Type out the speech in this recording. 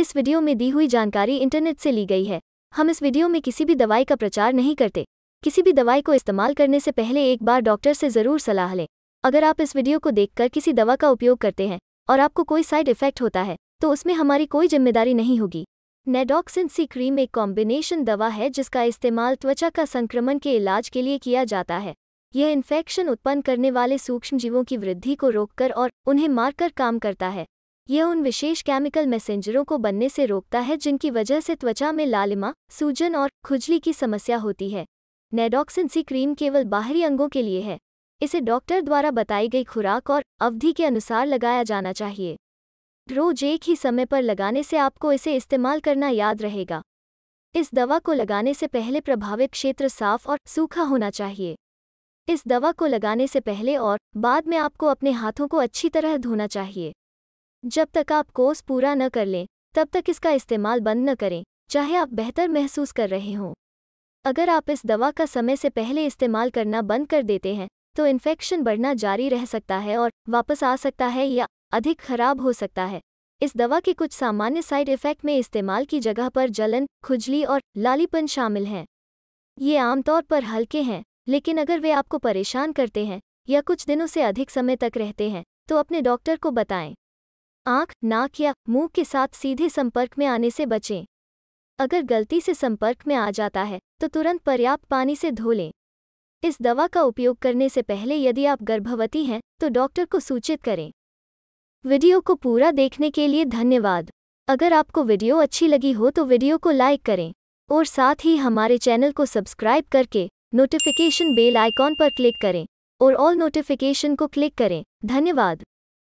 इस वीडियो में दी हुई जानकारी इंटरनेट से ली गई है हम इस वीडियो में किसी भी दवाई का प्रचार नहीं करते किसी भी दवाई को इस्तेमाल करने से पहले एक बार डॉक्टर से ज़रूर सलाह लें अगर आप इस वीडियो को देखकर किसी दवा का उपयोग करते हैं और आपको कोई साइड इफेक्ट होता है तो उसमें हमारी कोई जिम्मेदारी नहीं होगी नेडॉक्सिन सी क्रीम एक कॉम्बिनेशन दवा है जिसका इस्तेमाल त्वचा का संक्रमण के इलाज के लिए किया जाता है यह इन्फेक्शन उत्पन्न करने वाले सूक्ष्म जीवों की वृद्धि को रोककर और उन्हें मारकर काम करता है यह उन विशेष केमिकल मैसेंजरों को बनने से रोकता है जिनकी वजह से त्वचा में लालिमा सूजन और खुजली की समस्या होती है नेडॉक्सिन सी क्रीम केवल बाहरी अंगों के लिए है इसे डॉक्टर द्वारा बताई गई खुराक और अवधि के अनुसार लगाया जाना चाहिए रोज एक ही समय पर लगाने से आपको इसे इस्तेमाल करना याद रहेगा इस दवा को लगाने से पहले प्रभावित क्षेत्र साफ और सूखा होना चाहिए इस दवा को लगाने से पहले और बाद में आपको अपने हाथों को अच्छी तरह धोना चाहिए जब तक आप कोर्स पूरा न कर लें तब तक इसका इस्तेमाल बंद न करें चाहे आप बेहतर महसूस कर रहे हों अगर आप इस दवा का समय से पहले इस्तेमाल करना बंद कर देते हैं तो इन्फेक्शन बढ़ना जारी रह सकता है और वापस आ सकता है या अधिक खराब हो सकता है इस दवा के कुछ सामान्य साइड इफ़ेक्ट में इस्तेमाल की जगह पर जलन खुजली और लालीपन शामिल हैं ये आमतौर पर हल्के हैं लेकिन अगर वे आपको परेशान करते हैं या कुछ दिनों से अधिक समय तक रहते हैं तो अपने डॉक्टर को बताएं आंख नाक या मुंह के साथ सीधे संपर्क में आने से बचें अगर गलती से संपर्क में आ जाता है तो तुरंत पर्याप्त पानी से धो लें इस दवा का उपयोग करने से पहले यदि आप गर्भवती हैं तो डॉक्टर को सूचित करें वीडियो को पूरा देखने के लिए धन्यवाद अगर आपको वीडियो अच्छी लगी हो तो वीडियो को लाइक करें और साथ ही हमारे चैनल को सब्सक्राइब करके नोटिफिकेशन बेल आइकॉन पर क्लिक करें और ऑल नोटिफिकेशन को क्लिक करें धन्यवाद